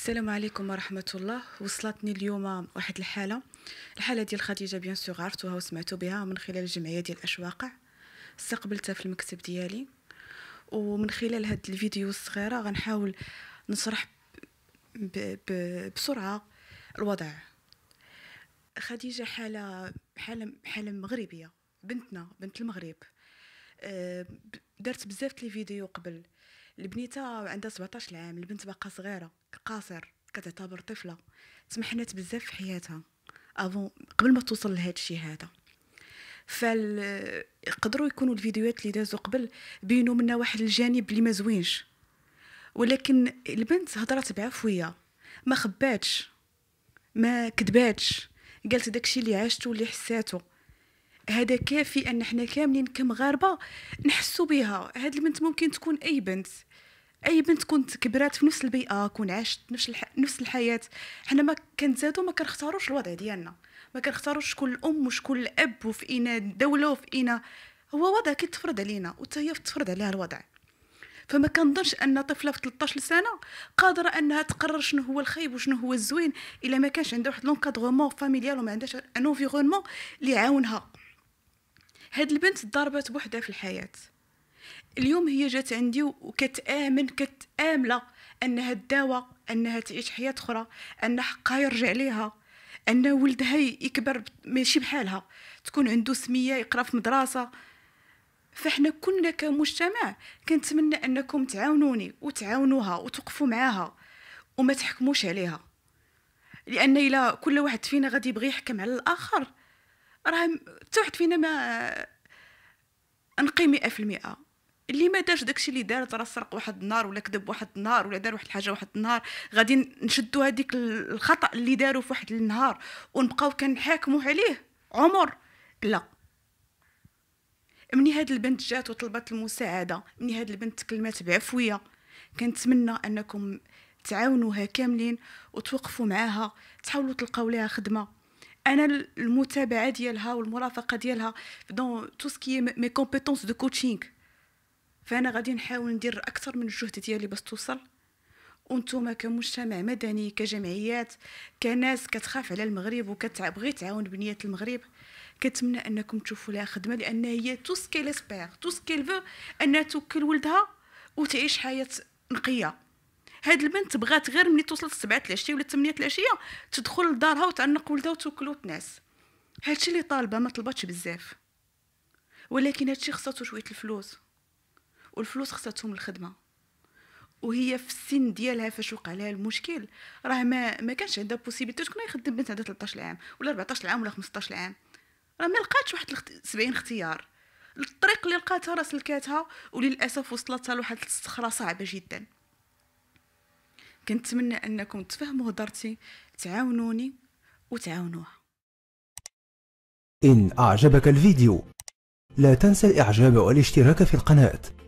السلام عليكم ورحمة الله وصلتني اليوم واحد الحالة الحالة ديال خديجة بيان سور عرفتوها وسمعتو بها من خلال الجمعية ديال أشواقع استقبلتها في المكتب ديالي ومن خلال هاد الفيديو الصغيرة غنحاول نشرح ب... ب... بسرعة الوضع خديجة حالة حالة حالة مغربية بنتنا بنت المغرب أه، دارت بزاف لي فيديو قبل البنيته عندها 17 عام البنت باقا صغيره قاصر كتعتبر طفله تمحنت بزاف في حياتها افون قبل ما توصل لهذا الشيء هذا فال يكونوا الفيديوهات اللي دازوا قبل بينوا منا واحد الجانب اللي ما زوينش ولكن البنت هضرت بعفويه ما خباتش ما كذباتش قالت داكشي اللي عاشته واللي حساته هذا كافي ان حنا كاملين كمغاربه نحسوا بها هاد البنت ممكن تكون اي بنت اي بنت كنت كبرات في نفس البيئه كون عاشت نفس الح... نفس الحياه حنا ما كنزادو ما كنختاروش الوضع ديالنا ما كنختاروش شكون الام وشكون الاب وفي اين الدوله وفي اين هو وضع كيتفرض علينا وتا هي تفرض عليها الوضع فما كنظنش ان طفله في 13 سنه قادره انها تقرر شنو هو الخايب وشنو هو الزوين الا ما كانش عندها واحد لونكادغومون فاميليال وما عندهاش ان انفيرونمون اللي يعاونها هاد البنت ضربت بوحدها في الحياه اليوم هي جات عندي وكتامن كتامله انها الدواء انها تعيش حياه اخرى ان حقها يرجع ليها ان ولدها يكبر ماشي بحالها تكون عنده سميه يقرا في مدرسه فاحنا كلنا كمجتمع كنتمنى انكم تعاونوني وتعاونوها وتوقفوا معاها وما تحكموش عليها لان الا كل واحد فينا غادي يبغي يحكم على الاخر راه حتى واحد فينا ما نقي مئة في المئة اللي ما دارش داكشي اللي دارت راه سرق واحد النهار ولا كذب واحد النهار ولا دار واحد الحاجه واحد النهار غادي نشدوا هذيك الخطا اللي داروا في واحد النهار ونبقاو كنحاكموا عليه عمر لا مني هاد البنت جات وطلبت المساعده مني هاد البنت تكلمات بعفويه كنتمنى انكم تعاونوها كاملين وتوقفوا معاها تحاولوا تلقاو لها خدمه انا المتابعه ديالها والمرافقه ديالها دون تو سكي مي كومبيتونس دو كوتشينغ فانا غادي نحاول ندير اكثر من الجهد ديالي باش توصل وانتم كمجتمع مدني كجمعيات كناس كتخاف على المغرب وكتبغي تعاون بنيه المغرب كتمنى انكم تشوفوا لها خدمه لان هي تو سكيل اسبير تو سكيل فو انها توكل ولدها وتعيش حياه نقيه هاد البنت بغات غير ملي توصل لسبعة العشيه ولا 8 العشيه تدخل لدارها وتعنق ولدها وتوكل وتنعس هادشي اللي طالبه ما طلباتش بزاف ولكن هادشي خصاتو شويه الفلوس والفلوس خصتهم الخدمه وهي في السن ديالها فاش وقع لها المشكل راه ما ما كانش عندها بوسيبيتي تكون يخدم بنت عندها 13 عام ولا 14 عام ولا 15 عام راه ما لقاتش واحد 70 اختيار الطريق اللي لقاتها راه سلكاتها وللاسف وصلتها لواحد الصخره صعبه جدا كنتمنى انكم تفهموا هضرتي تعاونوني وتعاونوها ان اعجبك الفيديو لا تنسى الاعجاب والاشتراك في القناه